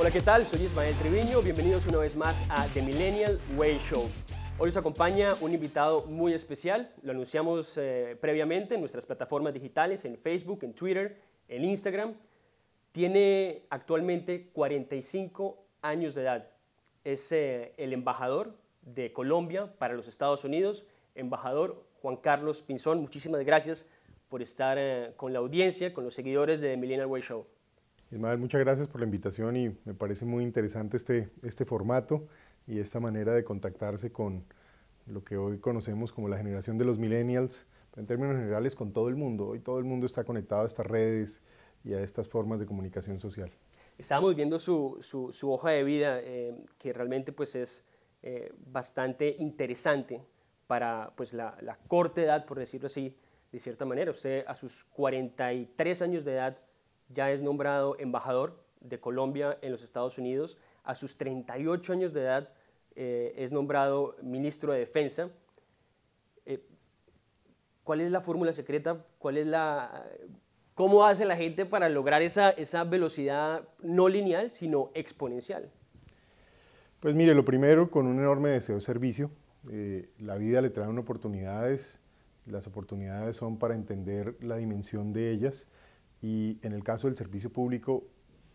Hola, ¿qué tal? Soy Ismael Triviño. Bienvenidos una vez más a The Millennial Way Show. Hoy os acompaña un invitado muy especial. Lo anunciamos eh, previamente en nuestras plataformas digitales, en Facebook, en Twitter, en Instagram. Tiene actualmente 45 años de edad. Es eh, el embajador de Colombia para los Estados Unidos, embajador Juan Carlos Pinzón. Muchísimas gracias por estar eh, con la audiencia, con los seguidores de The Millennial Way Show. Ismael, muchas gracias por la invitación y me parece muy interesante este, este formato y esta manera de contactarse con lo que hoy conocemos como la generación de los millennials, en términos generales con todo el mundo. Hoy todo el mundo está conectado a estas redes y a estas formas de comunicación social. Estábamos viendo su, su, hoja de vida, eh, que realmente pues es eh, bastante interesante para pues, la, la corta edad, por decirlo así, de cierta manera. Usted a sus 43 años de edad ya es nombrado embajador de Colombia en los Estados Unidos. A sus 38 años de edad eh, es nombrado ministro de Defensa. Eh, ¿Cuál es la fórmula secreta? ¿Cómo hace la gente para lograr esa, velocidad no lineal, sino exponencial? Pues mire, lo primero, con un enorme deseo de servicio. Eh, la vida le trae oportunidades, las oportunidades son para entender la dimensión de ellas y en el caso del servicio público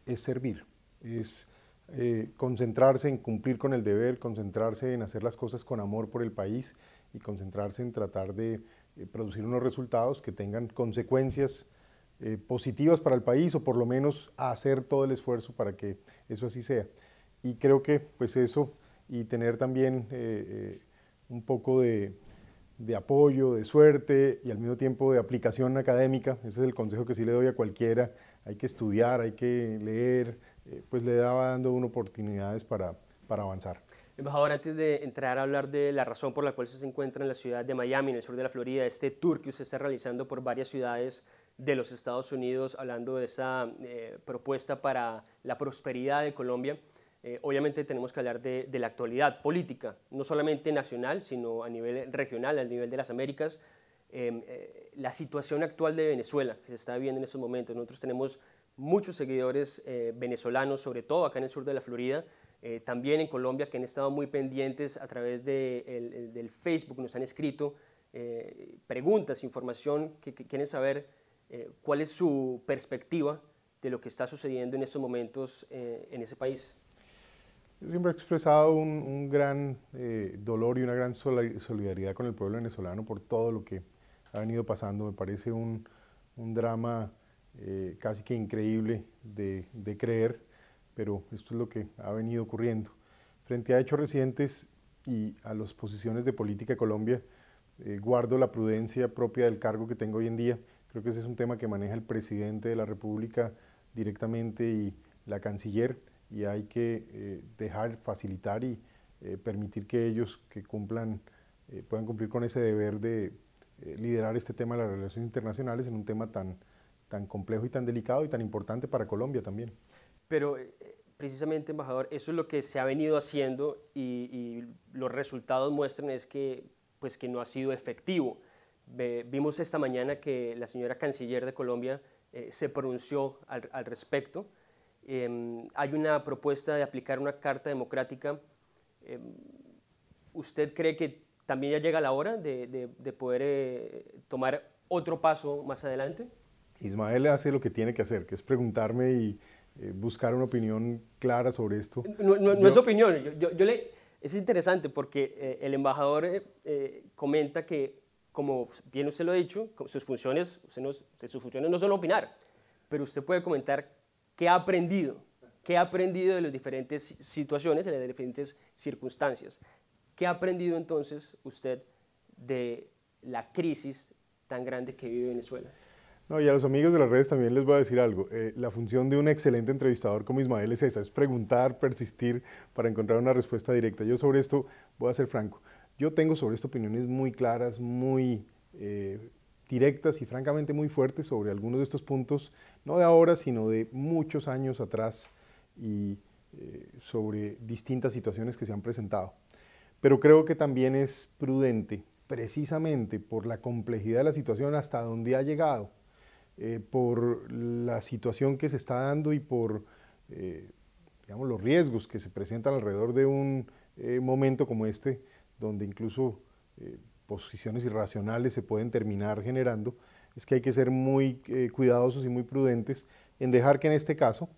es servir, es eh, concentrarse en cumplir con el deber, concentrarse en hacer las cosas con amor por el país y concentrarse en tratar de eh, producir unos resultados que tengan consecuencias eh, positivas para el país o por lo menos hacer todo el esfuerzo para que eso así sea. Y creo que pues eso y tener también un poco de de apoyo, de suerte y al mismo tiempo de aplicación académica. Ese es el consejo que sí le doy a cualquiera. Hay que estudiar, hay que leer, eh, pues le daba dando oportunidades para, para avanzar. Embajador, antes de entrar a hablar de la razón por la cual se encuentra en la ciudad de Miami, en el sur de la Florida, este tour que usted está realizando por varias ciudades de los Estados Unidos, hablando de esa eh, propuesta para la prosperidad de Colombia, eh, obviamente tenemos que hablar de, la actualidad política, no solamente nacional, sino a nivel regional, a nivel de las Américas, em, eh, la situación actual de Venezuela que se está viviendo en estos momentos. Nosotros tenemos muchos seguidores eh, venezolanos, sobre todo acá en el sur de la Florida, también en Colombia que han estado muy pendientes a través de, del Facebook, nos han escrito preguntas, información, que, quieren saber cuál es su perspectiva de lo que está sucediendo en estos momentos en ese país siempre he expresado un, gran eh, dolor y una gran solidaridad con el pueblo venezolano por todo lo que ha venido pasando. Me parece un, drama eh, casi que increíble de, creer, pero esto es lo que ha venido ocurriendo. Frente a hechos recientes y a las posiciones de política de Colombia, eh, guardo la prudencia propia del cargo que tengo hoy en día. Creo que ese es un tema que maneja el presidente de la República directamente y la canciller y hay que eh, dejar, facilitar y eh, permitir que ellos que cumplan, eh, puedan cumplir con ese deber de liderar este tema de las relaciones internacionales en un tema tan, tan complejo y tan delicado y tan importante para Colombia también. Pero precisamente, embajador, eso es lo que se ha venido haciendo y, los resultados muestran es que, pues, que no ha sido efectivo. vimos esta mañana que la señora canciller de Colombia se pronunció al respecto. Em, hay una propuesta de aplicar una carta democrática. Em, ¿Usted cree que también ya llega la hora de, poder eh, tomar otro paso más adelante? Ismael hace lo que tiene que hacer, que es preguntarme y eh, buscar una opinión clara sobre esto. No, es opinión, yo, le... Es interesante porque eh, el embajador comenta que, como bien usted lo ha dicho, sus funciones, sus funciones no son opinar, pero usted puede comentar ¿Qué ha aprendido? ¿Qué ha aprendido de las diferentes situaciones, de las diferentes circunstancias? ¿Qué ha aprendido entonces usted de la crisis tan grande que vive Venezuela? No, y a los amigos de las redes también les voy a decir algo. Eh, la función de un excelente entrevistador como Ismael es esa, es preguntar, persistir para encontrar una respuesta directa. Yo sobre esto voy a ser franco. Yo tengo sobre esto opiniones muy claras, muy eh, directas y francamente muy fuertes sobre algunos de estos puntos, no de ahora, sino de muchos años atrás y eh, sobre distintas situaciones que se han presentado. Pero creo que también es prudente, precisamente por la complejidad de la situación hasta donde ha llegado, eh, por la situación que se está dando y por eh, digamos, los riesgos que se presentan alrededor de un momento como este, donde incluso posiciones irracionales se pueden terminar generando, es que hay que ser muy eh, cuidadosos y muy prudentes en dejar que en este caso,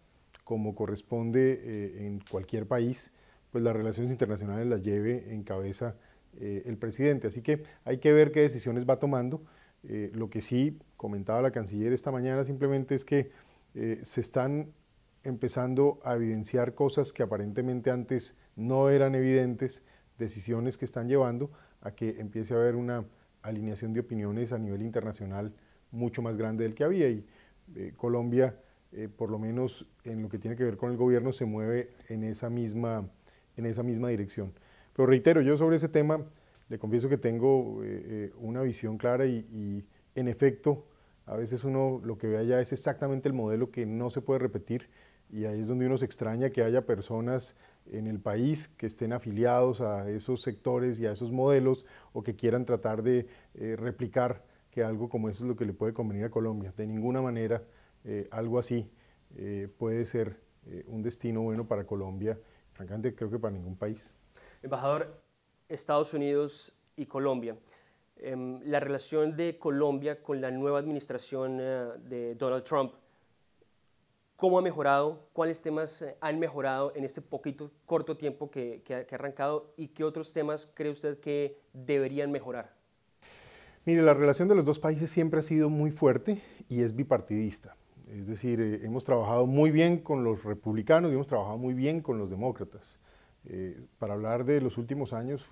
como corresponde eh, en cualquier país, pues las relaciones internacionales las lleve en cabeza eh, el presidente. Así que hay que ver qué decisiones va tomando. lo que sí comentaba la canciller esta mañana simplemente es que se están empezando a evidenciar cosas que aparentemente antes no eran evidentes decisiones que están llevando a que empiece a haber una alineación de opiniones a nivel internacional mucho más grande del que había. Y eh, Colombia, eh, por lo menos en lo que tiene que ver con el gobierno, se mueve en esa misma, en esa misma dirección. Pero reitero, yo sobre ese tema le confieso que tengo eh, una visión clara y, y, en efecto, a veces uno lo que ve allá es exactamente el modelo que no se puede repetir y ahí es donde uno se extraña que haya personas en el país que estén afiliados a esos sectores y a esos modelos o que quieran tratar de eh, replicar que algo como eso es lo que le puede convenir a Colombia. De ninguna manera eh, algo así eh, puede ser un destino bueno para Colombia, francamente creo que para ningún país. Embajador, Estados Unidos y Colombia. Em, la relación de Colombia con la nueva administración de Donald Trump cómo ha mejorado, cuáles temas eh, han mejorado en este poquito, corto tiempo que, ha arrancado y qué otros temas cree usted que deberían mejorar. Mire, la relación de los dos países siempre ha sido muy fuerte y es bipartidista. Es decir, eh, hemos trabajado muy bien con los republicanos y hemos trabajado muy bien con los demócratas. Eh, para hablar de los últimos años,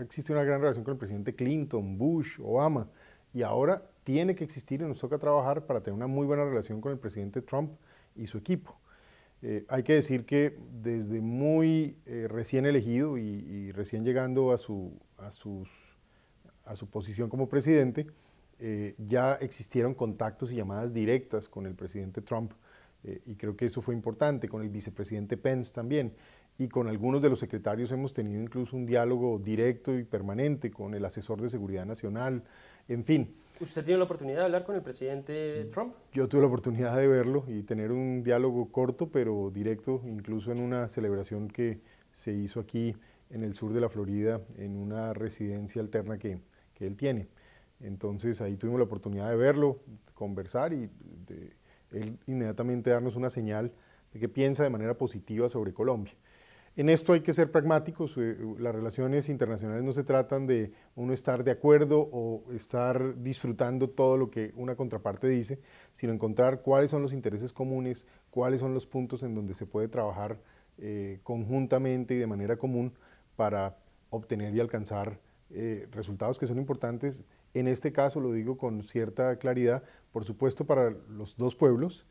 existe una gran relación con el presidente Clinton, Bush, Obama, y ahora tiene que existir y nos toca trabajar para tener una muy buena relación con el presidente Trump, y su equipo. Eh, hay que decir que desde muy eh, recién elegido y, recién llegando a su, a sus, a su posición como presidente, eh, ya existieron contactos y llamadas directas con el presidente Trump. y creo que eso fue importante, con el vicepresidente Pence también. Y con algunos de los secretarios hemos tenido incluso un diálogo directo y permanente con el asesor de seguridad nacional, en fin. ¿Usted tiene la oportunidad de hablar con el presidente Trump? Yo tuve la oportunidad de verlo y tener un diálogo corto pero directo, incluso en una celebración que se hizo aquí en el sur de la Florida, en una residencia alterna que, que él tiene. Entonces ahí tuvimos la oportunidad de verlo, conversar y de, él inmediatamente darnos una señal de que piensa de manera positiva sobre Colombia. En esto hay que ser pragmáticos, eh, las relaciones internacionales no se tratan de uno estar de acuerdo o estar disfrutando todo lo que una contraparte dice, sino encontrar cuáles son los intereses comunes, cuáles son los puntos en donde se puede trabajar eh, conjuntamente y de manera común para obtener y alcanzar eh, resultados que son importantes. En este caso lo digo con cierta claridad, por supuesto para los dos pueblos,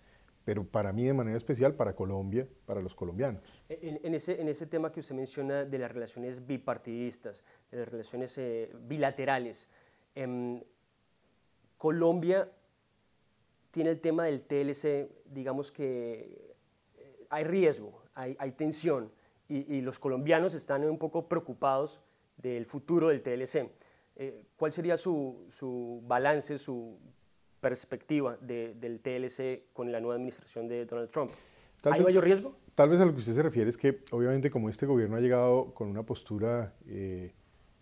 pero para mí de manera especial, para Colombia, para los colombianos. E, en, ese, en ese, tema que usted menciona de las relaciones bipartidistas, de las relaciones eh, bilaterales, em, Colombia tiene el tema del TLC, digamos que eh, hay riesgo, hay, tensión, y, y, los colombianos están un poco preocupados del futuro del TLC. Eh, ¿Cuál sería su balance, su perspectiva del TLC con la nueva administración de Donald Trump? ¿Hay mayor riesgo? Tal vez a lo que usted se refiere es que, obviamente, como este gobierno ha llegado con una postura eh,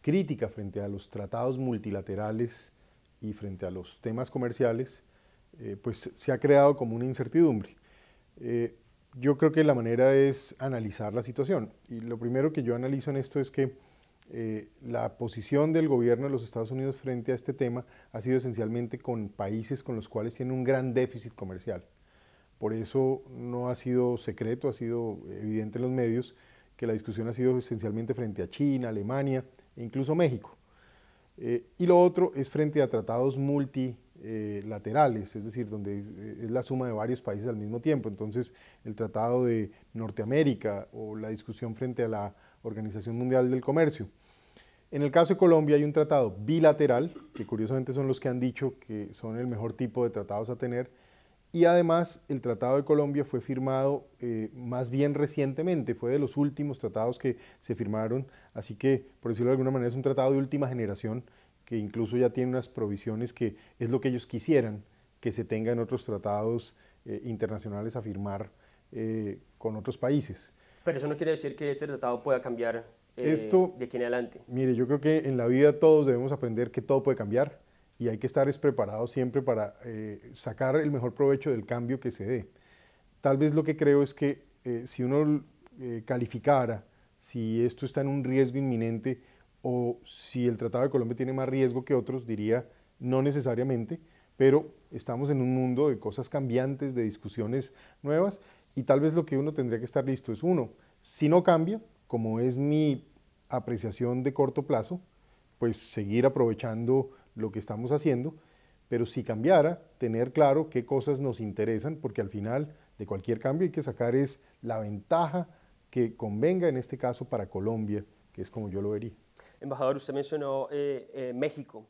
crítica frente a los tratados multilaterales y frente a los temas comerciales, eh, pues se ha creado como una incertidumbre. Eh, yo creo que la manera es analizar la situación. Y lo primero que yo analizo en esto es que eh, la posición del gobierno de los Estados Unidos frente a este tema ha sido esencialmente con países con los cuales tiene un gran déficit comercial. Por eso no ha sido secreto, ha sido evidente en los medios que la discusión ha sido esencialmente frente a China, Alemania e incluso México. Eh, y lo otro es frente a tratados multilaterales, es decir, donde es la suma de varios países al mismo tiempo. Entonces, el Tratado de Norteamérica o la discusión frente a la Organización Mundial del Comercio. En el caso de Colombia hay un tratado bilateral, que curiosamente son los que han dicho que son el mejor tipo de tratados a tener, y además el Tratado de Colombia fue firmado eh, más bien recientemente, fue de los últimos tratados que se firmaron, así que por decirlo de alguna manera es un tratado de última generación que incluso ya tiene unas provisiones que es lo que ellos quisieran que se tengan en otros tratados eh, internacionales a firmar eh, con otros países. Pero eso no quiere decir que este tratado pueda cambiar eh, de aquí en adelante. Mire, yo creo que en la vida todos debemos aprender que todo puede cambiar y hay que estar preparados siempre para eh, sacar el mejor provecho del cambio que se dé. Tal vez lo que creo es que eh, si uno calificara si esto está en un riesgo inminente o si el Tratado de Colombia tiene más riesgo que otros, diría no necesariamente, pero estamos en un mundo de cosas cambiantes, de discusiones nuevas y tal vez lo que uno tendría que estar listo es uno, si no cambia, como es mi apreciación de corto plazo, pues seguir aprovechando lo que estamos haciendo, pero si cambiara, tener claro qué cosas nos interesan, porque al final de cualquier cambio hay que sacar es la ventaja que convenga en este caso para Colombia, que es como yo lo vería. Embajador, usted mencionó eh, eh, México,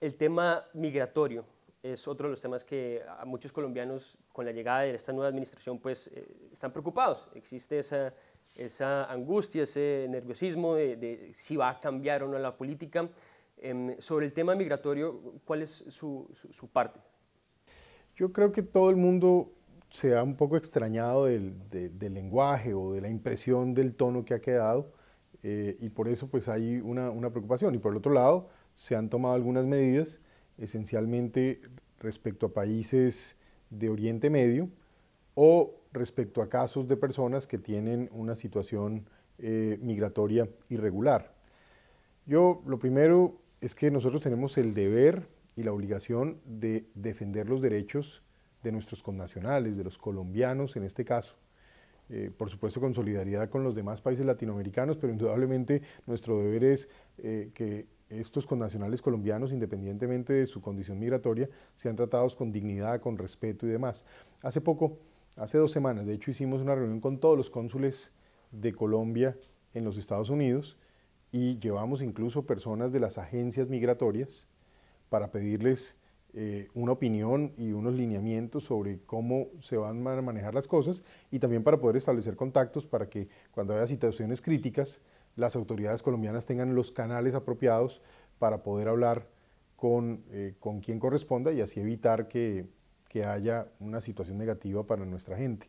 el tema migratorio es otro de los temas que a muchos colombianos con la llegada de esta nueva administración pues eh, están preocupados. Existe esa, angustia, ese nerviosismo de, si va a cambiar o no la política. Em, sobre el tema migratorio, ¿cuál es su, parte? Yo creo que todo el mundo se ha un poco extrañado del, lenguaje o de la impresión del tono que ha quedado eh, y por eso pues hay una, una preocupación. Y por el otro lado, se han tomado algunas medidas esencialmente respecto a países de Oriente Medio o respecto a casos de personas que tienen una situación eh, migratoria irregular. Yo lo primero es que nosotros tenemos el deber y la obligación de defender los derechos de nuestros connacionales, de los colombianos en este caso. Eh, por supuesto con solidaridad con los demás países latinoamericanos, pero indudablemente nuestro deber es eh, que estos connacionales colombianos, independientemente de su condición migratoria, sean tratados con dignidad, con respeto y demás. Hace poco, hace dos semanas, de hecho, hicimos una reunión con todos los cónsules de Colombia en los Estados Unidos y llevamos incluso personas de las agencias migratorias para pedirles eh, una opinión y unos lineamientos sobre cómo se van a manejar las cosas y también para poder establecer contactos para que cuando haya situaciones críticas, las autoridades colombianas tengan los canales apropiados para poder hablar con, eh, con quien corresponda y así evitar que, que, haya una situación negativa para nuestra gente.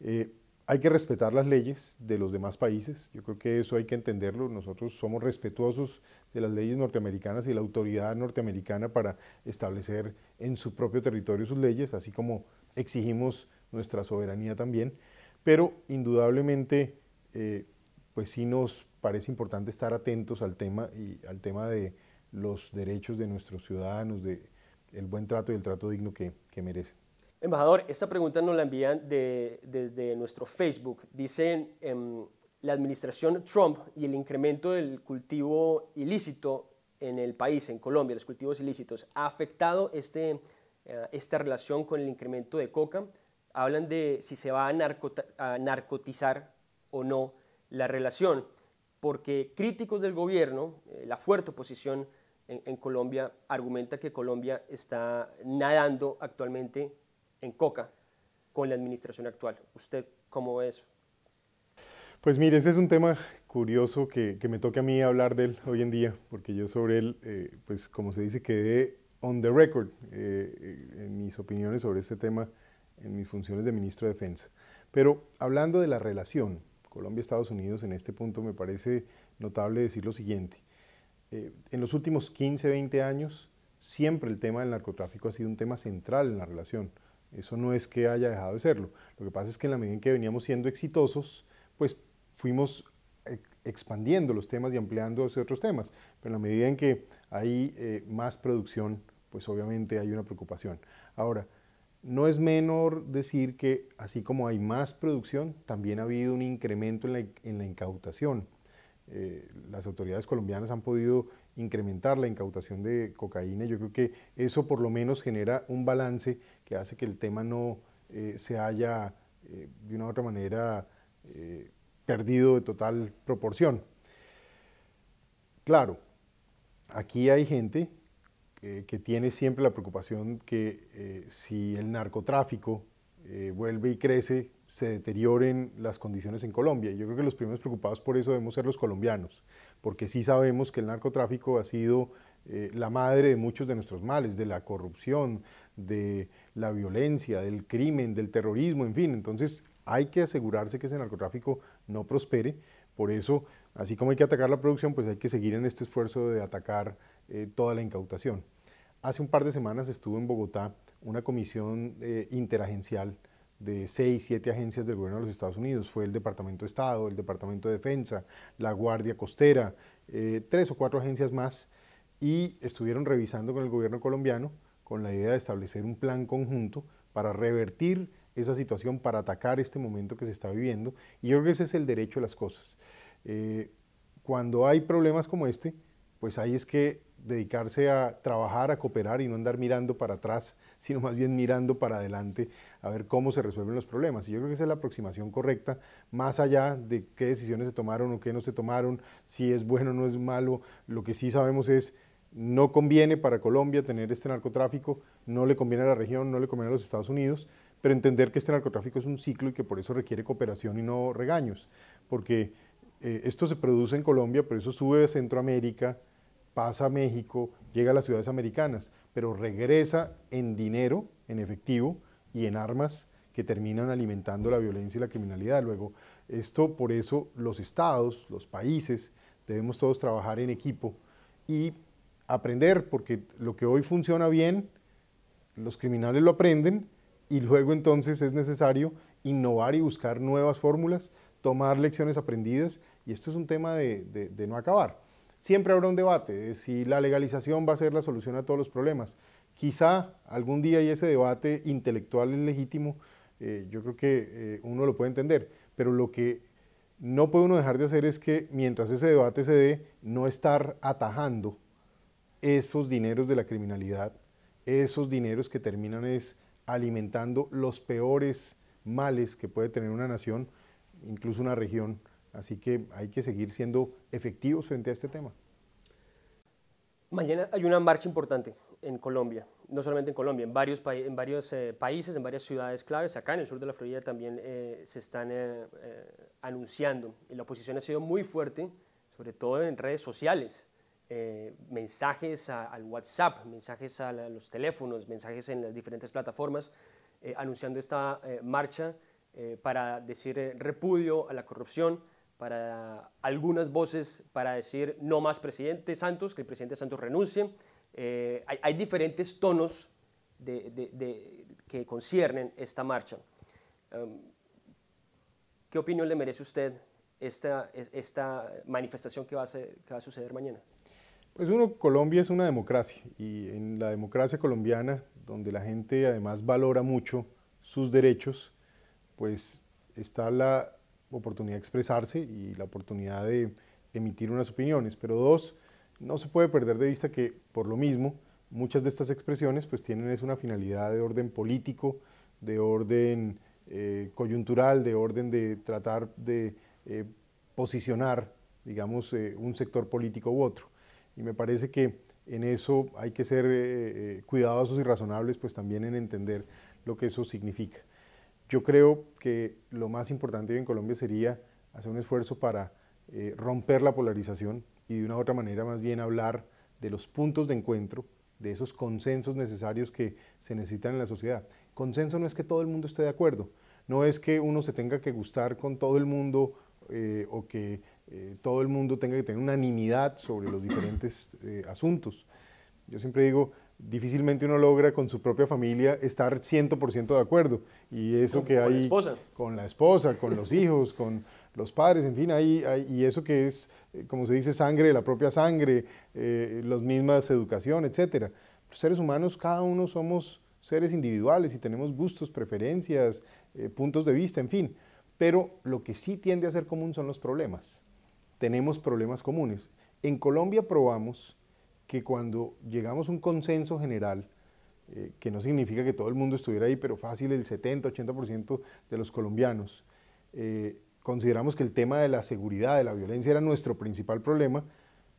Eh, hay que respetar las leyes de los demás países, yo creo que eso hay que entenderlo, nosotros somos respetuosos de las leyes norteamericanas y la autoridad norteamericana para establecer en su propio territorio sus leyes, así como exigimos nuestra soberanía también, pero indudablemente eh, pues sí nos parece importante estar atentos al tema y al tema de los derechos de nuestros ciudadanos, de el buen trato y el trato digno que, que merecen. Embajador, esta pregunta nos la envían de, desde nuestro Facebook. Dicen, em, la administración Trump y el incremento del cultivo ilícito en el país, en Colombia, los cultivos ilícitos, ¿ha afectado este, eh, esta relación con el incremento de coca? Hablan de si se va a narcotizar o no la relación porque críticos del gobierno, eh, la fuerte oposición en, Colombia, argumenta que Colombia está nadando actualmente en coca con la administración actual. ¿Usted cómo es? Pues mire, ese es un tema curioso que, me toca a mí hablar de él hoy en día, porque yo sobre él, eh, pues como se dice, quedé on the record eh, en mis opiniones sobre este tema en mis funciones de ministro de Defensa. Pero hablando de la relación Colombia Estados Unidos en este punto, me parece notable decir lo siguiente. Eh, en los últimos 15, 20 años, siempre el tema del narcotráfico ha sido un tema central en la relación. Eso no es que haya dejado de serlo. Lo que pasa es que en la medida en que veníamos siendo exitosos, pues fuimos expandiendo los temas y ampliando otros temas. Pero en la medida en que hay eh, más producción, pues obviamente hay una preocupación. Ahora, no es menor decir que así como hay más producción, también ha habido un incremento en la, incautación. Eh, las autoridades colombianas han podido incrementar la incautación de cocaína. Yo creo que eso por lo menos genera un balance que hace que el tema no eh, se haya eh, de una u otra manera perdido de total proporción. Claro, aquí hay gente eh, que tiene siempre la preocupación que eh, si el narcotráfico eh, vuelve y crece, se deterioren las condiciones en Colombia. Y yo creo que los primeros preocupados por eso debemos ser los colombianos, porque sí sabemos que el narcotráfico ha sido la madre de muchos de nuestros males, de la corrupción, de la violencia, del crimen, del terrorismo, en fin. Entonces hay que asegurarse que ese narcotráfico no prospere. Por eso, así como hay que atacar la producción, pues hay que seguir en este esfuerzo de atacar toda la incautación. Hace un par de semanas estuvo en Bogotá una comisión eh, interagencial de seis, siete agencias del gobierno de los Estados Unidos. Fue el Departamento de Estado, el Departamento de Defensa, la Guardia Costera, eh, tres o cuatro agencias más, y estuvieron revisando con el gobierno colombiano con la idea de establecer un plan conjunto para revertir esa situación, para atacar este momento que se está viviendo. Y yo creo que ese es el derecho a las cosas. Eh, cuando hay problemas como este, pues ahí es que dedicarse a trabajar, a cooperar y no andar mirando para atrás, sino más bien mirando para adelante a ver cómo se resuelven los problemas. Y yo creo que esa es la aproximación correcta, más allá de qué decisiones se tomaron o qué no se tomaron, si es bueno o no es malo. Lo que sí sabemos es, no conviene para Colombia tener este narcotráfico, no le conviene a la región, no le conviene a los Estados Unidos, pero entender que este narcotráfico es un ciclo y que por eso requiere cooperación y no regaños, porque eh, esto se produce en Colombia, pero eso sube a Centroamérica, pasa a México, llega a las ciudades americanas, pero regresa en dinero, en efectivo y en armas que terminan alimentando la violencia y la criminalidad. Luego, esto por eso los estados, los países, debemos todos trabajar en equipo y aprender, porque lo que hoy funciona bien, los criminales lo aprenden y luego entonces es necesario innovar y buscar nuevas fórmulas, tomar lecciones aprendidas y esto es un tema de, de no acabar siempre habrá un debate de si la legalización va a ser la solución a todos los problemas. Quizá algún día y ese debate intelectual es legítimo, eh, yo creo que eh, uno lo puede entender, pero lo que no puede uno dejar de hacer es que mientras ese debate se dé, no estar atajando esos dineros de la criminalidad, esos dineros que terminan es alimentando los peores males que puede tener una nación, incluso una región. Así que hay que seguir siendo efectivos frente a este tema. Mañana hay una marcha importante en Colombia, no solamente en Colombia, en varios, en varios eh, países, en varias ciudades claves, acá en el sur de la Florida también eh, se están eh, anunciando. Y la oposición ha sido muy fuerte, sobre todo en redes sociales, mensajes al WhatsApp, mensajes a, los teléfonos, mensajes en las diferentes plataformas, anunciando esta marcha para decir repudio a la corrupción, para algunas voces para decir no más presidente Santos, que el presidente Santos renuncie. Eh, hay, diferentes tonos de, que conciernen esta marcha. Em, ¿Qué opinión le merece usted esta, esta manifestación que va, a que va a suceder mañana? Pues uno, Colombia es una democracia y en la democracia colombiana, donde la gente además valora mucho sus derechos, pues está la oportunidad de expresarse y la oportunidad de emitir unas opiniones, pero dos, no se puede perder de vista que por lo mismo muchas de estas expresiones pues tienen es una finalidad de orden político, de orden eh, coyuntural, de orden de tratar de eh, posicionar, digamos, eh, un sector político u otro. Y me parece que en eso hay que ser cuidadosos y razonables pues también en entender lo que eso significa. Yo creo que lo más importante en Colombia sería hacer un esfuerzo para eh, romper la polarización y de una u otra manera más bien hablar de los puntos de encuentro, de esos consensos necesarios que se necesitan en la sociedad. Consenso no es que todo el mundo esté de acuerdo, no es que uno se tenga que gustar con todo el mundo eh, o que eh, todo el mundo tenga que tener unanimidad sobre los diferentes asuntos. Yo siempre digo, difícilmente uno logra con su propia familia estar 100% de acuerdo. Y eso que hay... Con la esposa. Con la esposa, con los hijos, con los padres, en fin, ahí y eso que es, eh, como se dice, sangre de la propia sangre, eh, las mismas educación, etc. Los seres humanos, cada uno somos seres individuales y tenemos gustos, preferencias, eh, puntos de vista, en fin. Pero lo que sí tiende a ser común son los problemas. Tenemos problemas comunes. En Colombia probamos que cuando llegamos a un consenso general, eh, que no significa que todo el mundo estuviera ahí, pero fácil el 70-80% de los colombianos, eh, consideramos que el tema de la seguridad, de la violencia era nuestro principal problema,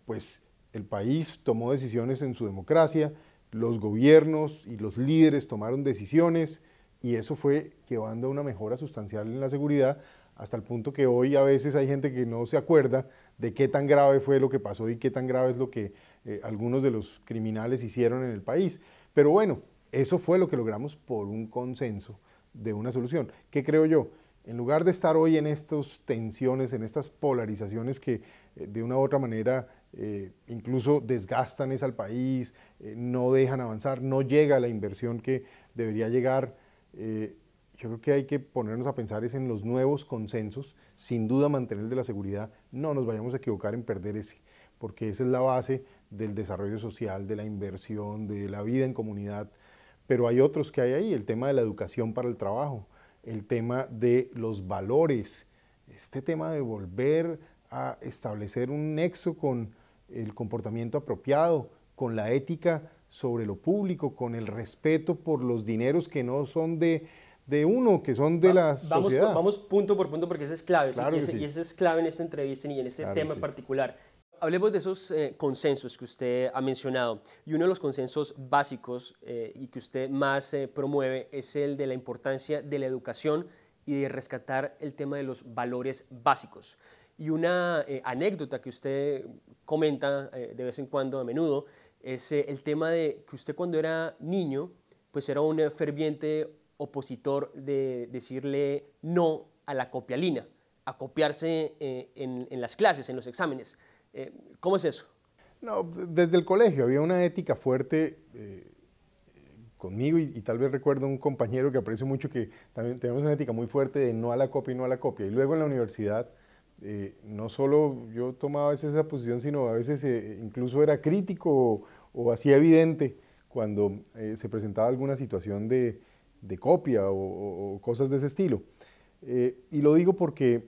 pues el país tomó decisiones en su democracia, los gobiernos y los líderes tomaron decisiones y eso fue llevando a una mejora sustancial en la seguridad hasta el punto que hoy a veces hay gente que no se acuerda de qué tan grave fue lo que pasó y qué tan grave es lo que eh, algunos de los criminales hicieron en el país. Pero bueno, eso fue lo que logramos por un consenso de una solución. ¿Qué creo yo? En lugar de estar hoy en estas tensiones, en estas polarizaciones que eh, de una u otra manera eh, incluso desgastan es al país, no dejan avanzar, no llega la inversión que debería llegar, yo creo que hay que ponernos a pensar en los nuevos consensos, sin duda mantener de la seguridad, no nos vayamos a equivocar en perder ese, porque esa es la base del desarrollo social, de la inversión, de la vida en comunidad, pero hay otros que hay ahí, el tema de la educación para el trabajo, el tema de los valores, este tema de volver a establecer un nexo con el comportamiento apropiado, con la ética sobre lo público, con el respeto por los dineros que no son de, uno, que son de la vamos sociedad. vamos punto por punto porque eso es clave, y ese es clave en esta entrevista y en este tema particular hablemos de esos eh, consensos que usted ha mencionado. Y uno de los consensos básicos eh, y que usted más eh, promueve es el de la importancia de la educación y de rescatar el tema de los valores básicos. Y una anécdota que usted comenta de vez en cuando, a menudo, es el tema de que usted cuando era niño, pues era un ferviente opositor de decirle no a la copialina, a copiarse en las clases, en los exámenes. Eh, ¿Cómo es eso? No, desde el colegio había una ética fuerte eh, conmigo y, tal vez recuerdo un compañero que aprecio mucho que también tenemos una ética muy fuerte de no a la copia y no a la copia. Y luego en la universidad eh, no solo yo tomaba esa posición, sino a veces incluso era crítico o, hacía evidente cuando se presentaba alguna situación de, copia o, cosas de ese estilo. y lo digo porque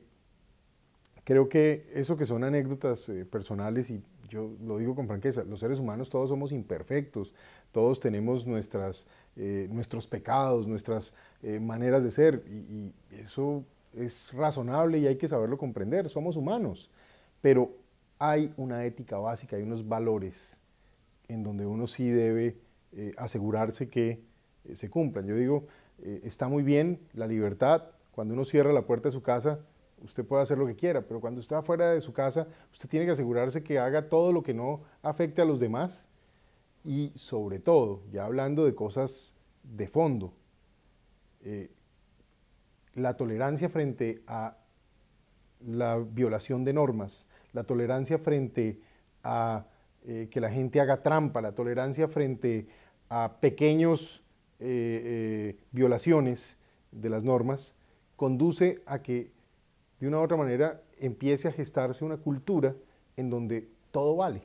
Creo que eso que son anécdotas eh, personales, y yo lo digo con franqueza, los seres humanos todos somos imperfectos, todos tenemos nuestras, eh, nuestros pecados, nuestras eh, maneras de ser, y, eso es razonable y hay que saberlo comprender, somos humanos, pero hay una ética básica, hay unos valores en donde uno sí debe asegurarse que se cumplan. Yo digo, está muy bien la libertad, cuando uno cierra la puerta de su casa, usted puede hacer lo que quiera, pero cuando está fuera de su casa, usted tiene que asegurarse que haga todo lo que no afecte a los demás y sobre todo, ya hablando de cosas de fondo, eh, la tolerancia frente a la violación de normas, la tolerancia frente a eh, que la gente haga trampa, la tolerancia frente a pequeños eh, violaciones de las normas, conduce a que de una u otra manera empiece a gestarse una cultura en donde todo vale.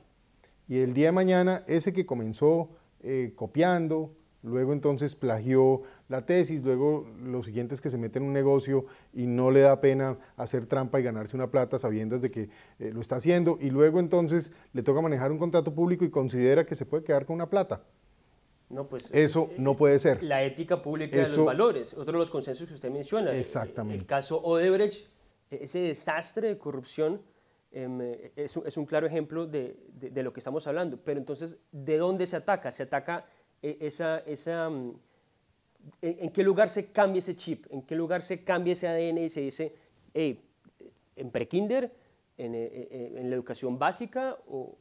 Y el día de mañana, ese que comenzó eh, copiando, luego entonces plagió la tesis, luego los siguientes que se meten en un negocio y no le da pena hacer trampa y ganarse una plata sabiendo de que eh, lo está haciendo, y luego entonces le toca manejar un contrato público y considera que se puede quedar con una plata. No, pues, Eso eh, no puede ser. La ética pública y los valores, otro de los consensos que usted menciona. Exactamente. El, el caso Odebrecht e-, ese desastre de corrupción em, e-, es, un claro ejemplo de, lo que estamos hablando. Pero entonces, ¿de dónde se ataca? Se ataca e, esa... esa mm, ¿En qué lugar se cambia ese chip? ¿En qué lugar se cambia ese ADN y se dice, hey, en prekinder, en, en, la educación básica? O...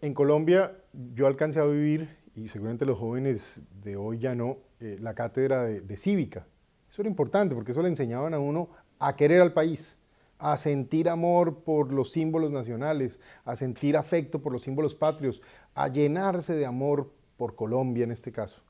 En Colombia yo alcancé a vivir, y seguramente los jóvenes de hoy ya no, eh, la cátedra de, de, cívica. Eso era importante porque eso le enseñaban a uno a querer al país, a sentir amor por los símbolos nacionales, a sentir afecto por los símbolos patrios, a llenarse de amor por Colombia en este caso.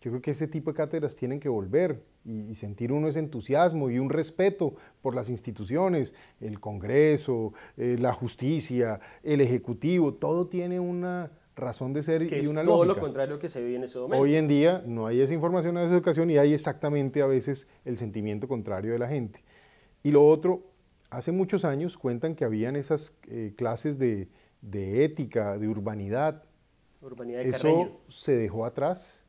Yo creo que ese tipo de cátedras tienen que volver y, sentir uno ese entusiasmo y un respeto por las instituciones, el Congreso, eh, la justicia, el Ejecutivo, todo tiene una razón de ser y una es todo lo contrario que se vive en ese momento. Hoy en día no hay esa información, en esa educación y hay exactamente a veces el sentimiento contrario de la gente. Y lo otro, hace muchos años cuentan que habían esas eh, clases de, ética, de urbanidad. urbanidad de Eso se dejó atrás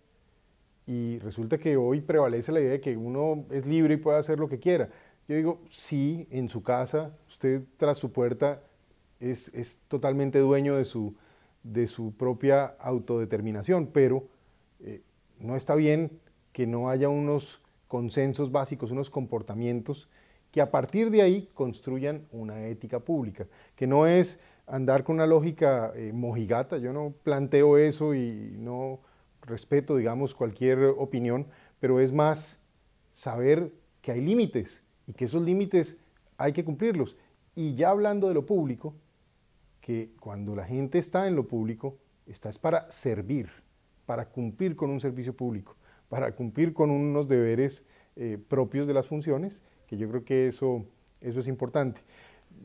y resulta que hoy prevalece la idea de que uno es libre y puede hacer lo que quiera. Yo digo, sí, en su casa, usted tras su puerta es, es totalmente dueño de su, de su propia autodeterminación, pero eh, no está bien que no haya unos consensos básicos, unos comportamientos que a partir de ahí construyan una ética pública, que no es andar con una lógica eh, mojigata, yo no planteo eso y no respeto, digamos, cualquier opinión, pero es más saber que hay límites y que esos límites hay que cumplirlos. Y ya hablando de lo público, que cuando la gente está en lo público, está es para servir, para cumplir con un servicio público, para cumplir con unos deberes eh, propios de las funciones que yo creo que eso, eso es importante.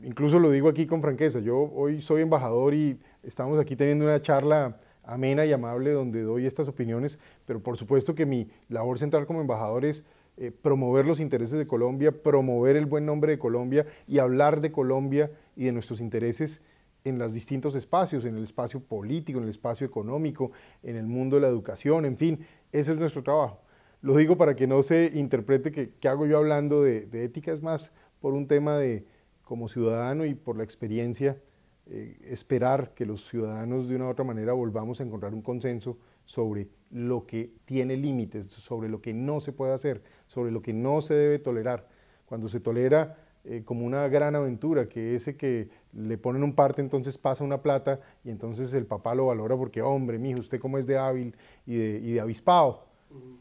Incluso lo digo aquí con franqueza, yo hoy soy embajador y estamos aquí teniendo una charla amena y amable donde doy estas opiniones, pero por supuesto que mi labor central como embajador es eh, promover los intereses de Colombia, promover el buen nombre de Colombia y hablar de Colombia y de nuestros intereses en los distintos espacios, en el espacio político, en el espacio económico, en el mundo de la educación, en fin, ese es nuestro trabajo. Lo digo para que no se interprete que, que hago yo hablando de, ética, es más por un tema de, como ciudadano y por la experiencia, eh, esperar que los ciudadanos de una u otra manera volvamos a encontrar un consenso sobre lo que tiene límites, sobre lo que no se puede hacer, sobre lo que no se debe tolerar. Cuando se tolera eh, como una gran aventura, que ese que le ponen un parte entonces pasa una plata y entonces el papá lo valora porque, hombre, mijo, usted cómo es de hábil y de avispado.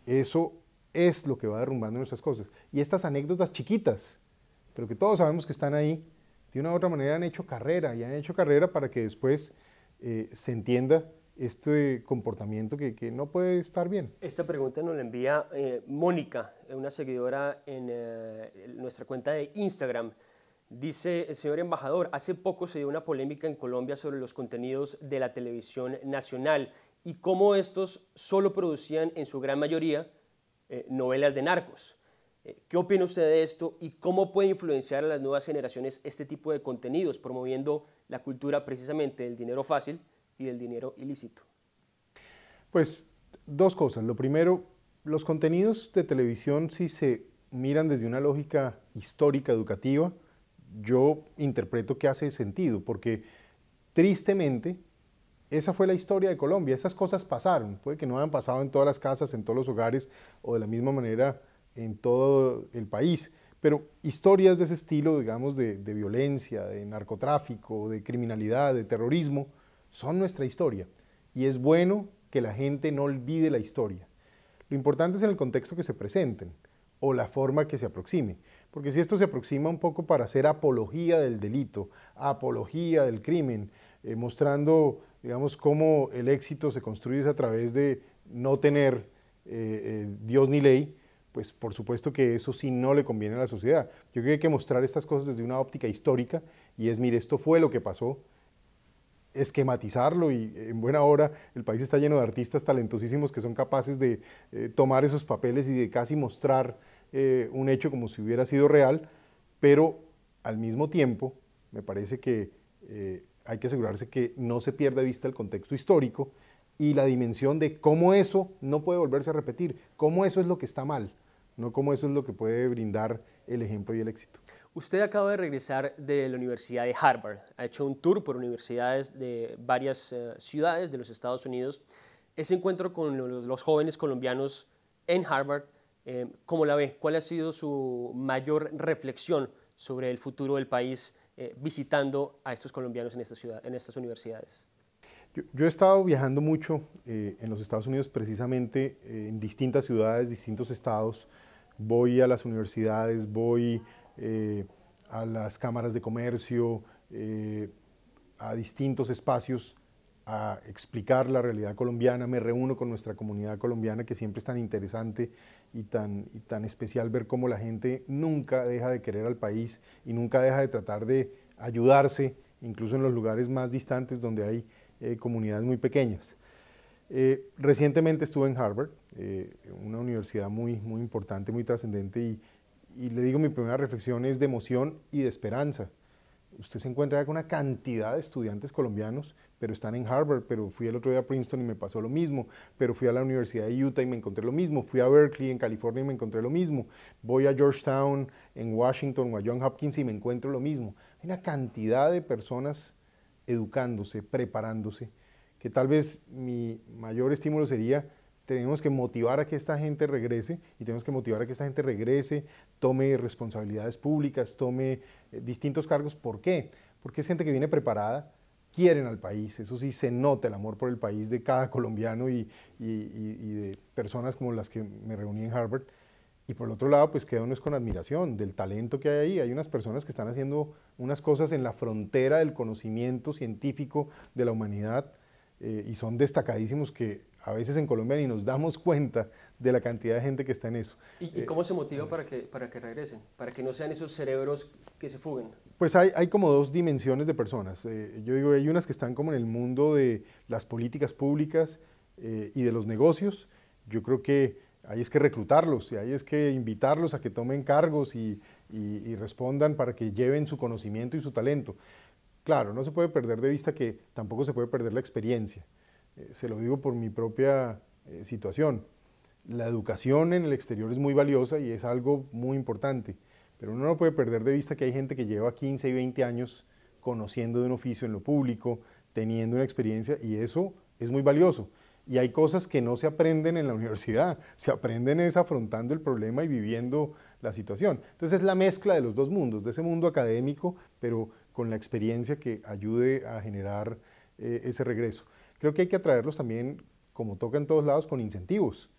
Eso es lo que va derrumbando nuestras cosas. Y estas anécdotas chiquitas, pero que todos sabemos que están ahí, de una u otra manera han hecho carrera y han hecho carrera para que después eh, se entienda este comportamiento que, no puede estar bien. Esta pregunta nos la envía eh, Mónica, una seguidora en eh, nuestra cuenta de Instagram. Dice, señor embajador, hace poco se dio una polémica en Colombia sobre los contenidos de la televisión nacional y cómo estos solo producían en su gran mayoría eh, novelas de narcos. Eh, ¿Qué opina usted de esto y cómo puede influenciar a las nuevas generaciones este tipo de contenidos, promoviendo la cultura precisamente del dinero fácil y del dinero ilícito? Pues dos cosas. Lo primero, los contenidos de televisión, si se miran desde una lógica histórica educativa, yo interpreto que hace sentido, porque tristemente esa fue la historia de Colombia, esas cosas pasaron, puede que no hayan pasado en todas las casas, en todos los hogares o de la misma manera en todo el país, pero historias de ese estilo, digamos, de, violencia, de narcotráfico, de criminalidad, de terrorismo, son nuestra historia y es bueno que la gente no olvide la historia. Lo importante es en el contexto que se presenten o la forma que se aproxime. Porque si esto se aproxima un poco para hacer apología del delito, apología del crimen, eh, mostrando digamos, cómo el éxito se construye a través de no tener eh, eh, Dios ni ley, pues por supuesto que eso sí no le conviene a la sociedad. Yo creo que hay que mostrar estas cosas desde una óptica histórica y es, mire, esto fue lo que pasó, esquematizarlo y en buena hora el país está lleno de artistas talentosísimos que son capaces de eh, tomar esos papeles y de casi mostrar un hecho como si hubiera sido real, pero al mismo tiempo me parece que hay que asegurarse que no se pierda de vista el contexto histórico y la dimensión de cómo eso no puede volverse a repetir, cómo eso es lo que está mal, no cómo eso es lo que puede brindar el ejemplo y el éxito. Usted acaba de regresar de la Universidad de Harvard, ha hecho un tour por universidades de varias eh, ciudades de los Estados Unidos. Ese encuentro con los, jóvenes colombianos en Harvard, eh, ¿cómo la ve? ¿Cuál ha sido su mayor reflexión sobre el futuro del país? Eh, visitando a estos colombianos en, en estas universidades? Yo, he estado viajando mucho eh, en los Estados Unidos, precisamente eh, en distintas ciudades, distintos estados. Voy a las universidades, voy a las cámaras de comercio, a distintos espacios a explicar la realidad colombiana, me reúno con nuestra comunidad colombiana, que siempre es tan interesante y tan, tan especial ver cómo la gente nunca deja de querer al país y nunca deja de tratar de ayudarse, incluso en los lugares más distantes donde hay eh, comunidades muy pequeñas. Eh, recientemente estuve en Harvard, eh, una universidad muy, muy importante, muy trascendente, y, y, le digo, mi primera reflexión es de emoción y de esperanza. Usted se encuentra con una cantidad de estudiantes colombianos pero están en Harvard, pero fui el otro día a Princeton y me pasó lo mismo, pero fui a la Universidad de Utah y me encontré lo mismo, fui a Berkeley en California y me encontré lo mismo, voy a Georgetown en Washington o a John Hopkins y me encuentro lo mismo. Hay una cantidad de personas educándose, preparándose, que tal vez mi mayor estímulo sería tenemos que motivar a que esta gente regrese y tenemos que motivar a que esta gente regrese, tome responsabilidades públicas, tome eh, distintos cargos. ¿Por qué? Porque es gente que viene preparada, quieren al país, eso sí se nota el amor por el país de cada colombiano y, de personas como las que me reuní en Harvard. Y por el otro lado, pues queda uno es con admiración del talento que hay ahí. Hay unas personas que están haciendo unas cosas en la frontera del conocimiento científico de la humanidad eh, y son destacadísimos que a veces en Colombia ni nos damos cuenta de la cantidad de gente que está en eso. ¿Y, cómo se motiva eh, para que, para que regresen? Para que no sean esos cerebros que se fuguen. Pues hay, como dos dimensiones de personas. Eh, yo digo, hay unas que están como en el mundo de las políticas públicas eh, y de los negocios. Yo creo que ahí es que reclutarlos y ahí es que invitarlos a que tomen cargos y, respondan para que lleven su conocimiento y su talento. Claro, no se puede perder de vista que tampoco se puede perder la experiencia. Eh, se lo digo por mi propia situación. La educación en el exterior es muy valiosa y es algo muy importante pero uno no puede perder de vista que hay gente que lleva 15 y 20 años conociendo de un oficio en lo público, teniendo una experiencia, y eso es muy valioso. Y hay cosas que no se aprenden en la universidad, se aprenden es afrontando el problema y viviendo la situación. Entonces es la mezcla de los dos mundos, de ese mundo académico, pero con la experiencia que ayude a generar eh, ese regreso. Creo que hay que atraerlos también, como toca en todos lados, con incentivos.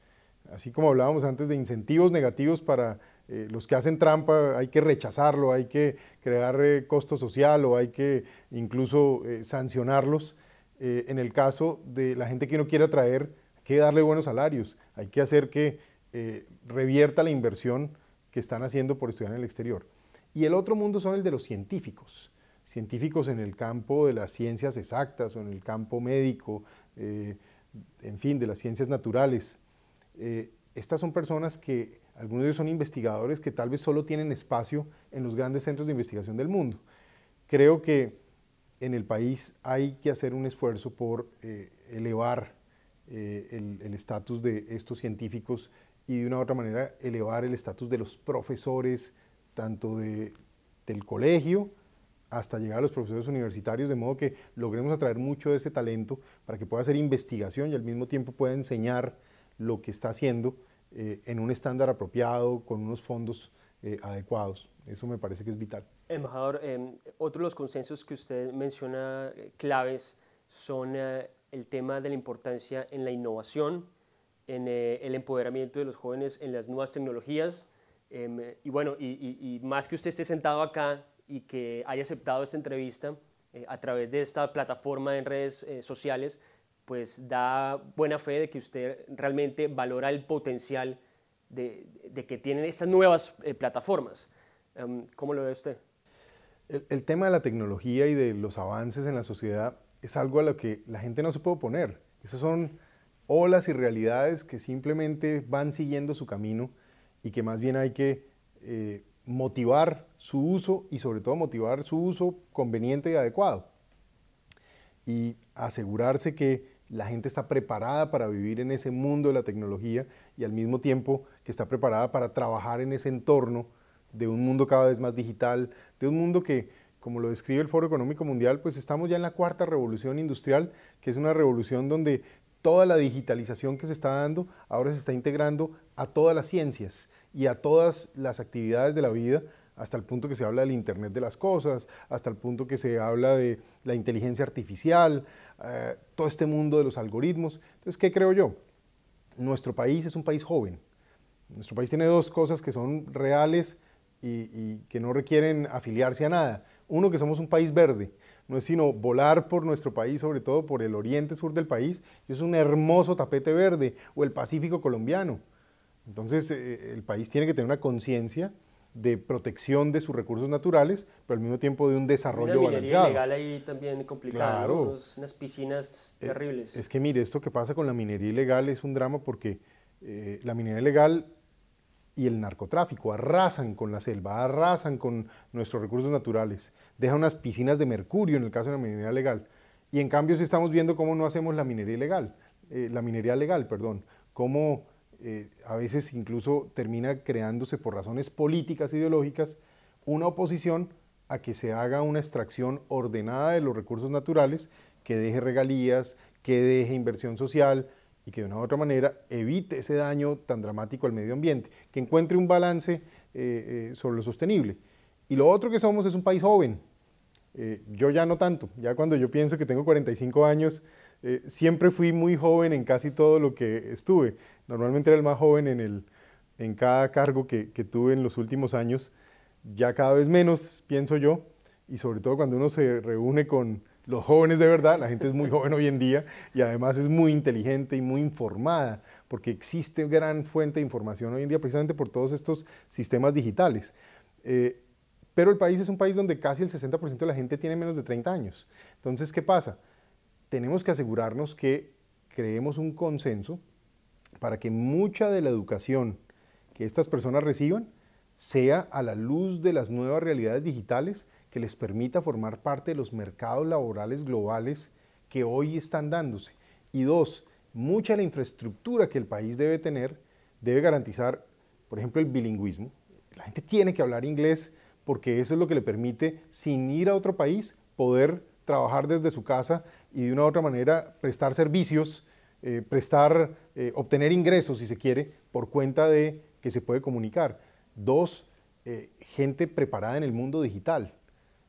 Así como hablábamos antes de incentivos negativos para eh, los que hacen trampa hay que rechazarlo, hay que crear eh, costo social o hay que incluso eh, sancionarlos. en el caso de la gente que no quiere atraer, hay que darle buenos salarios, hay que hacer que revierta la inversión que están haciendo por estudiar en el exterior. Y el otro mundo son el de los científicos, científicos en el campo de las ciencias exactas o en el campo médico, en fin, de las ciencias naturales. estas son personas que algunos de ellos son investigadores que tal vez solo tienen espacio en los grandes centros de investigación del mundo. Creo que en el país hay que hacer un esfuerzo por eh, elevar eh, el estatus de estos científicos y de una u otra manera elevar el estatus de los profesores, tanto de, del colegio hasta llegar a los profesores universitarios, de modo que logremos atraer mucho de ese talento para que pueda hacer investigación y al mismo tiempo pueda enseñar lo que está haciendo eh, en un estándar apropiado, con unos fondos eh, adecuados. Eso me parece que es vital. Embajador, eh, otro de los consensos que usted menciona claves son el tema de la importancia en la innovación, en el empoderamiento de los jóvenes en las nuevas tecnologías. Em, y bueno, y, más que usted esté sentado acá y que haya aceptado esta entrevista, a través de esta plataforma en redes sociales, pues da buena fe de que usted realmente valora el potencial de, que tienen estas nuevas eh, plataformas. Em, ¿Cómo lo ve usted? El, tema de la tecnología y de los avances en la sociedad es algo a lo que la gente no se puede oponer. Esas son olas y realidades que simplemente van siguiendo su camino y que más bien hay que eh, motivar su uso y sobre todo motivar su uso conveniente y adecuado. Y asegurarse que la gente está preparada para vivir en ese mundo de la tecnología y al mismo tiempo que está preparada para trabajar en ese entorno de un mundo cada vez más digital, de un mundo que, como lo describe el Foro Económico Mundial, pues estamos ya en la cuarta revolución industrial, que es una revolución donde toda la digitalización que se está dando ahora se está integrando a todas las ciencias y a todas las actividades de la vida hasta el punto que se habla del Internet de las Cosas, hasta el punto que se habla de la inteligencia artificial, eh, todo este mundo de los algoritmos. Entonces, ¿qué creo yo? Nuestro país es un país joven. Nuestro país tiene dos cosas que son reales y, que no requieren afiliarse a nada. Uno, que somos un país verde. No es sino volar por nuestro país, sobre todo por el oriente sur del país, y es un hermoso tapete verde, o el Pacífico colombiano. Entonces, eh, el país tiene que tener una conciencia de protección de sus recursos naturales, pero al mismo tiempo de un desarrollo La minería ilegal ahí también complicado, claro. unas piscinas terribles. Es que mire, esto que pasa con la minería ilegal es un drama porque eh, la minería ilegal y el narcotráfico arrasan con la selva, arrasan con nuestros recursos naturales, deja unas piscinas de mercurio en el caso de la minería legal. Y en cambio si estamos viendo cómo no hacemos la minería ilegal, eh, la minería legal, perdón, cómo eh, a veces incluso termina creándose por razones políticas, ideológicas, una oposición a que se haga una extracción ordenada de los recursos naturales, que deje regalías, que deje inversión social y que de una u otra manera evite ese daño tan dramático al medio ambiente, que encuentre un balance eh, eh, sobre lo sostenible. Y lo otro que somos es un país joven. yo ya no tanto, ya cuando yo pienso que tengo 45 años, eh, siempre fui muy joven en casi todo lo que estuve. Normalmente era el más joven en, cada cargo que, tuve en los últimos años. Ya cada vez menos, pienso yo, y sobre todo cuando uno se reúne con los jóvenes de verdad, la gente es muy joven hoy en día y además es muy inteligente y muy informada, porque existe gran fuente de información hoy en día precisamente por todos estos sistemas digitales. Eh, pero el país es un país donde casi el 60% de la gente tiene menos de 30 años. Entonces, ¿qué pasa? tenemos que asegurarnos que creemos un consenso para que mucha de la educación que estas personas reciban sea a la luz de las nuevas realidades digitales que les permita formar parte de los mercados laborales globales que hoy están dándose. Y dos, mucha de la infraestructura que el país debe tener debe garantizar, por ejemplo, el bilingüismo. La gente tiene que hablar inglés porque eso es lo que le permite, sin ir a otro país, poder trabajar desde su casa y de una u otra manera prestar servicios, eh, prestar, eh, obtener ingresos, si se quiere, por cuenta de que se puede comunicar. Dos, eh, gente preparada en el mundo digital.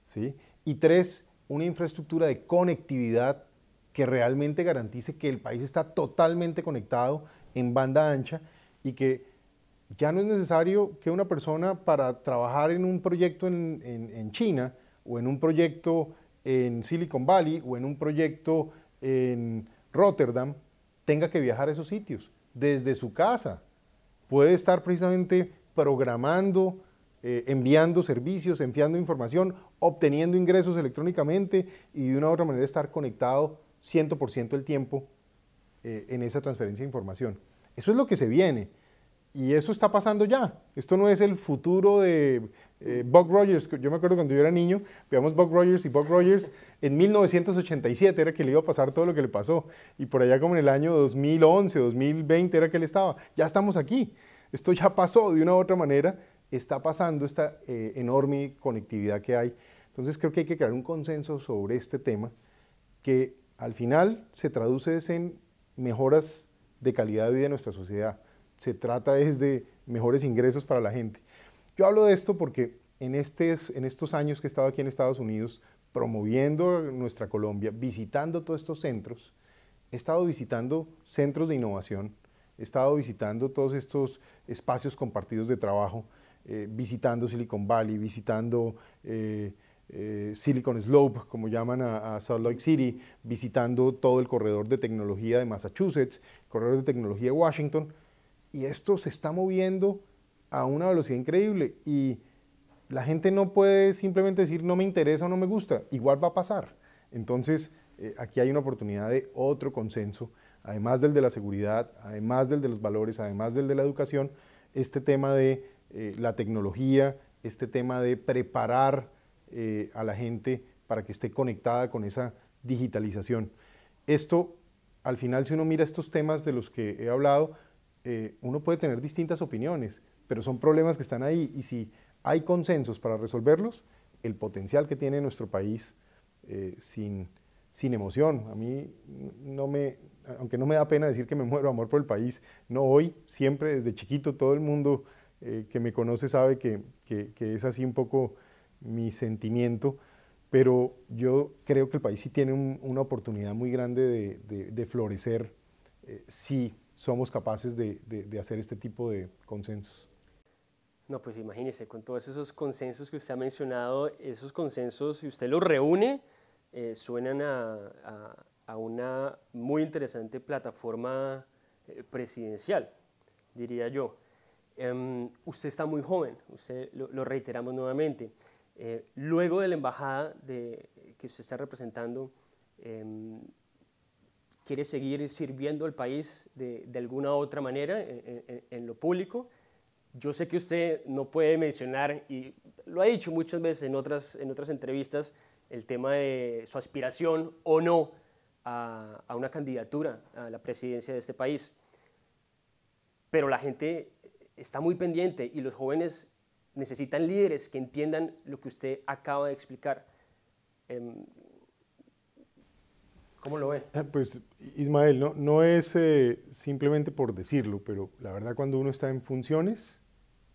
¿sí? Y tres, una infraestructura de conectividad que realmente garantice que el país está totalmente conectado en banda ancha y que ya no es necesario que una persona para trabajar en un proyecto en, en China o en un proyecto en Silicon Valley o en un proyecto en Rotterdam tenga que viajar a esos sitios desde su casa. Puede estar precisamente programando, eh, enviando servicios, enviando información, obteniendo ingresos electrónicamente y de una u otra manera estar conectado 100% del tiempo eh, en esa transferencia de información. Eso es lo que se viene y eso está pasando ya. Esto no es el futuro de eh, Buck Rogers, yo me acuerdo cuando yo era niño, veíamos Buck Rogers y Buck Rogers en 1987 era que le iba a pasar todo lo que le pasó y por allá como en el año 2011, 2020 era que él estaba. Ya estamos aquí, esto ya pasó de una u otra manera, está pasando esta eh, enorme conectividad que hay. Entonces creo que hay que crear un consenso sobre este tema que al final se traduce en mejoras de calidad de vida de nuestra sociedad. Se trata es de mejores ingresos para la gente yo hablo de esto porque en, estos años que he estado aquí en Estados Unidos promoviendo nuestra Colombia, visitando todos estos centros, he estado visitando centros de innovación, he estado visitando todos estos espacios compartidos de trabajo, eh, visitando Silicon Valley, visitando eh, eh, Silicon Slope, como llaman a, South Salt Lake City, visitando todo el corredor de tecnología de Massachusetts, corredor de tecnología de Washington, y esto se está moviendo a una velocidad increíble y la gente no puede simplemente decir no me interesa o no me gusta, igual va a pasar. Entonces, eh, aquí hay una oportunidad de otro consenso, además del de la seguridad, además del de los valores, además del de la educación, este tema de eh, la tecnología, este tema de preparar eh, a la gente para que esté conectada con esa digitalización. Esto, al final, si uno mira estos temas de los que he hablado, uno puede tener distintas opiniones, pero son problemas que están ahí y si hay consensos para resolverlos, el potencial que tiene nuestro país eh, sin, sin emoción. A mí no me, aunque no me da pena decir que me muero amor por el país, no hoy, siempre desde chiquito todo el mundo eh, que me conoce sabe que, que, es así un poco mi sentimiento pero yo creo que el país sí tiene una oportunidad muy grande de, de, florecer eh, si somos capaces de, de hacer este tipo de consensos. No, pues imagínese, con todos esos consensos que usted ha mencionado, esos consensos, si usted los reúne, eh, suenan a, una muy interesante plataforma eh, presidencial, diría yo. Em, usted está muy joven, usted lo, reiteramos nuevamente. Eh, luego de la embajada que usted está representando, em, ¿quiere seguir sirviendo al país de, de alguna otra manera en lo público? Yo sé que usted no puede mencionar, y lo ha dicho muchas veces en otras, en otras entrevistas, el tema de su aspiración o no a, a una candidatura a la presidencia de este país. Pero la gente está muy pendiente y los jóvenes necesitan líderes que entiendan lo que usted acaba de explicar. Em, ¿Cómo lo ve? Eh, pues Ismael, no, no es eh, simplemente por decirlo, pero la verdad cuando uno está en funciones,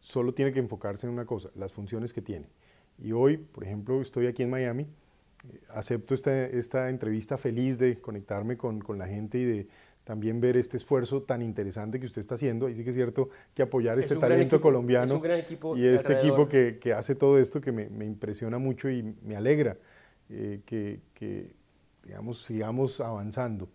solo tiene que enfocarse en una cosa, las funciones que tiene. Y hoy, por ejemplo, estoy aquí en Miami, eh, acepto esta, entrevista feliz de conectarme con, la gente y de también ver este esfuerzo tan interesante que usted está haciendo. Y sí que es cierto que apoyar este talento colombiano y este equipo que, hace todo esto que me, impresiona mucho y me alegra eh, que, que, digamos, sigamos avanzando.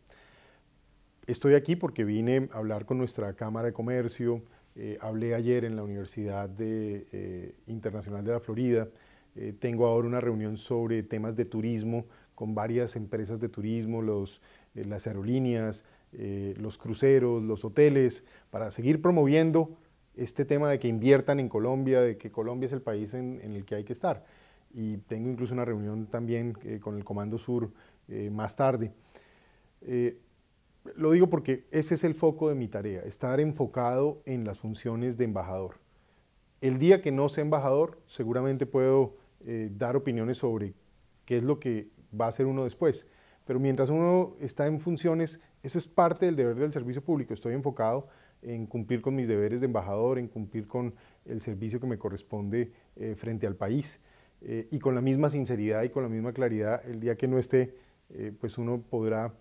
Estoy aquí porque vine a hablar con nuestra Cámara de Comercio, eh, hablé ayer en la Universidad de, eh, Internacional de la Florida. Eh, tengo ahora una reunión sobre temas de turismo con varias empresas de turismo, los, las aerolíneas, los cruceros, los hoteles, para seguir promoviendo este tema de que inviertan en Colombia, de que Colombia es el país en, el que hay que estar. Y tengo incluso una reunión también con el Comando Sur más tarde. Lo digo porque ese es el foco de mi tarea, estar enfocado en las funciones de embajador. El día que no sea embajador, seguramente puedo eh, dar opiniones sobre qué es lo que va a hacer uno después. Pero mientras uno está en funciones, eso es parte del deber del servicio público. Estoy enfocado en cumplir con mis deberes de embajador, en cumplir con el servicio que me corresponde eh, frente al país. Eh, y con la misma sinceridad y con la misma claridad, el día que no esté, pues uno podrá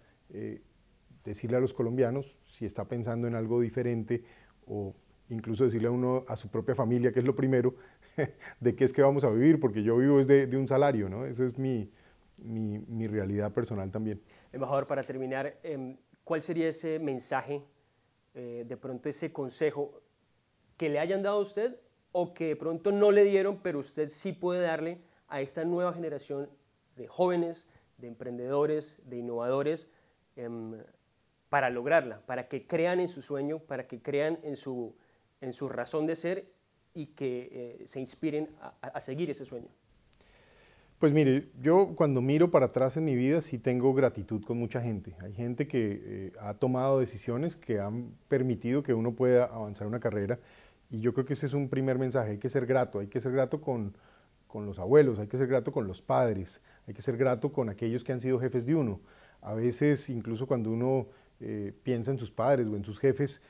decirle a los colombianos si está pensando en algo diferente o incluso decirle a uno, a su propia familia, que es lo primero, de qué es que vamos a vivir, porque yo vivo es de, un salario, ¿no? Esa es mi, mi, mi, realidad personal también. Embajador, para terminar, em, ¿cuál sería ese mensaje, eh, de pronto ese consejo que le hayan dado a usted o que de pronto no le dieron, pero usted sí puede darle a esta nueva generación de jóvenes, de emprendedores, de innovadores, em, para lograrla, para que crean en su sueño, para que crean en su, en su razón de ser y que eh, se inspiren a, seguir ese sueño. Pues mire, yo cuando miro para atrás en mi vida sí tengo gratitud con mucha gente. Hay gente que eh, ha tomado decisiones que han permitido que uno pueda avanzar una carrera y yo creo que ese es un primer mensaje. Hay que ser grato, hay que ser grato con, con los abuelos, hay que ser grato con los padres, hay que ser grato con aquellos que han sido jefes de uno. A veces incluso cuando uno eh, piensa en sus padres o en sus jefes,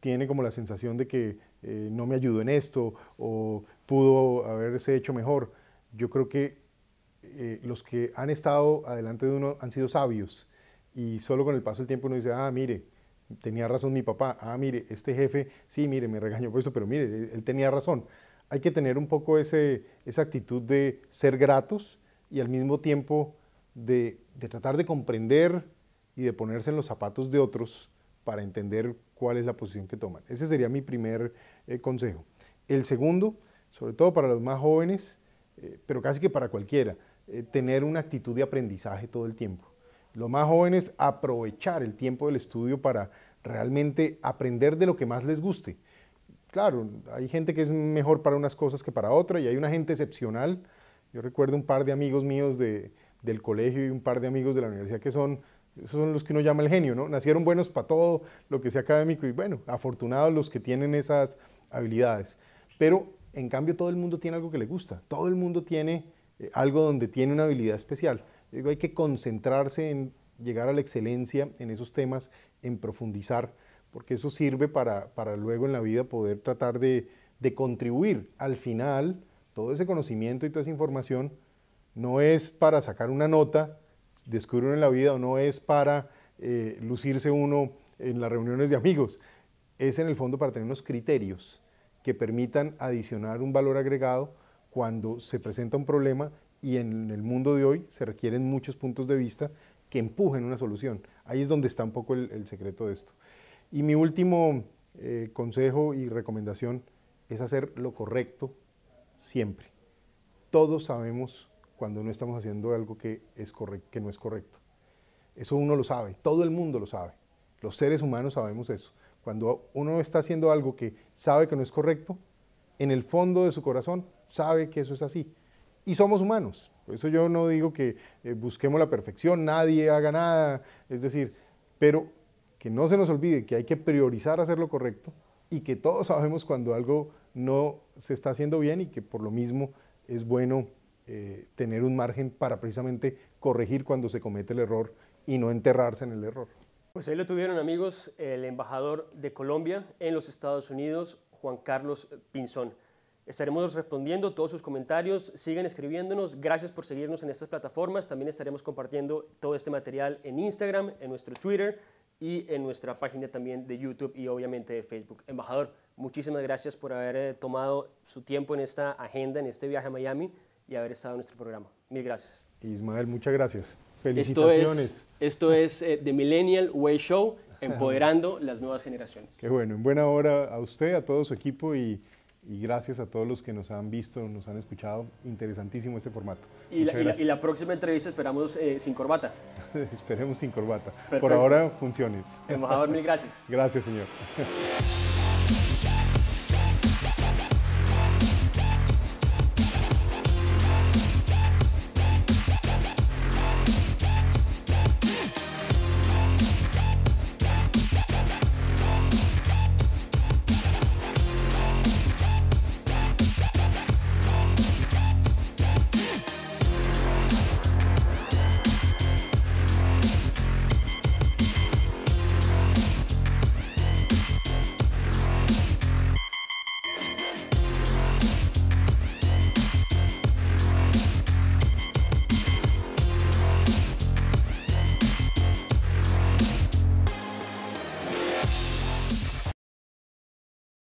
tiene como la sensación de que eh, no me ayudó en esto o pudo haberse hecho mejor. Yo creo que eh, los que han estado adelante de uno han sido sabios y solo con el paso del tiempo uno dice, ah, mire, tenía razón mi papá, ah, mire, este jefe, sí, mire, me regañó por eso, pero mire, él, tenía razón. Hay que tener un poco esa actitud de ser gratos y al mismo tiempo de, de tratar de comprender y de ponerse en los zapatos de otros para entender cuál es la posición que toman. Ese sería mi primer eh, consejo. El segundo, sobre todo para los más jóvenes, eh, pero casi que para cualquiera, eh, tener una actitud de aprendizaje todo el tiempo. Los más jóvenes aprovechar el tiempo del estudio para realmente aprender de lo que más les guste. Claro, hay gente que es mejor para unas cosas que para otras y hay una gente excepcional. Yo recuerdo un par de amigos míos del colegio y un par de amigos de la universidad que son esos son los que uno llama el genio, ¿no? Nacieron buenos para todo lo que sea académico y bueno, afortunados los que tienen esas habilidades. Pero en cambio todo el mundo tiene algo que le gusta, todo el mundo tiene eh, algo donde tiene una habilidad especial. digo, hay que concentrarse en llegar a la excelencia en esos temas, en profundizar, porque eso sirve para, para luego en la vida poder tratar de, de contribuir. Al final, todo ese conocimiento y toda esa información no es para sacar una nota, descubre uno en la vida o no es para eh, lucirse uno en las reuniones de amigos, es en el fondo para tener unos criterios que permitan adicionar un valor agregado cuando se presenta un problema y en el mundo de hoy se requieren muchos puntos de vista que empujen una solución. Ahí es donde está un poco el, secreto de esto. Y mi último eh, consejo y recomendación es hacer lo correcto siempre. Todos sabemos cuando no estamos haciendo algo que, es que no es correcto. Eso uno lo sabe, todo el mundo lo sabe. Los seres humanos sabemos eso. Cuando uno está haciendo algo que sabe que no es correcto, en el fondo de su corazón sabe que eso es así. Y somos humanos. Por eso yo no digo que eh, busquemos la perfección, nadie haga nada. Es decir, pero que no se nos olvide que hay que priorizar hacer lo correcto y que todos sabemos cuando algo no se está haciendo bien y que por lo mismo es bueno eh, tener un margen para precisamente corregir cuando se comete el error y no enterrarse en el error. Pues ahí lo tuvieron amigos el embajador de Colombia en los Estados Unidos, Juan Carlos Pinzón. Estaremos respondiendo todos sus comentarios, sigan escribiéndonos, gracias por seguirnos en estas plataformas, también estaremos compartiendo todo este material en Instagram, en nuestro Twitter y en nuestra página también de YouTube y obviamente de Facebook. Embajador, muchísimas gracias por haber eh, tomado su tiempo en esta agenda, en este viaje a Miami y haber estado en nuestro programa. Mil gracias. Ismael, muchas gracias. Felicitaciones. Esto es, eh, The Millennial Way Show, empoderando las nuevas generaciones. Qué bueno, en buena hora a usted, a todo su equipo y, gracias a todos los que nos han visto, nos han escuchado. Interesantísimo este formato. Y, la, próxima entrevista esperamos eh, sin corbata. Esperemos sin corbata. Por ahora, funciones. Embajador, mil gracias. Gracias, señor.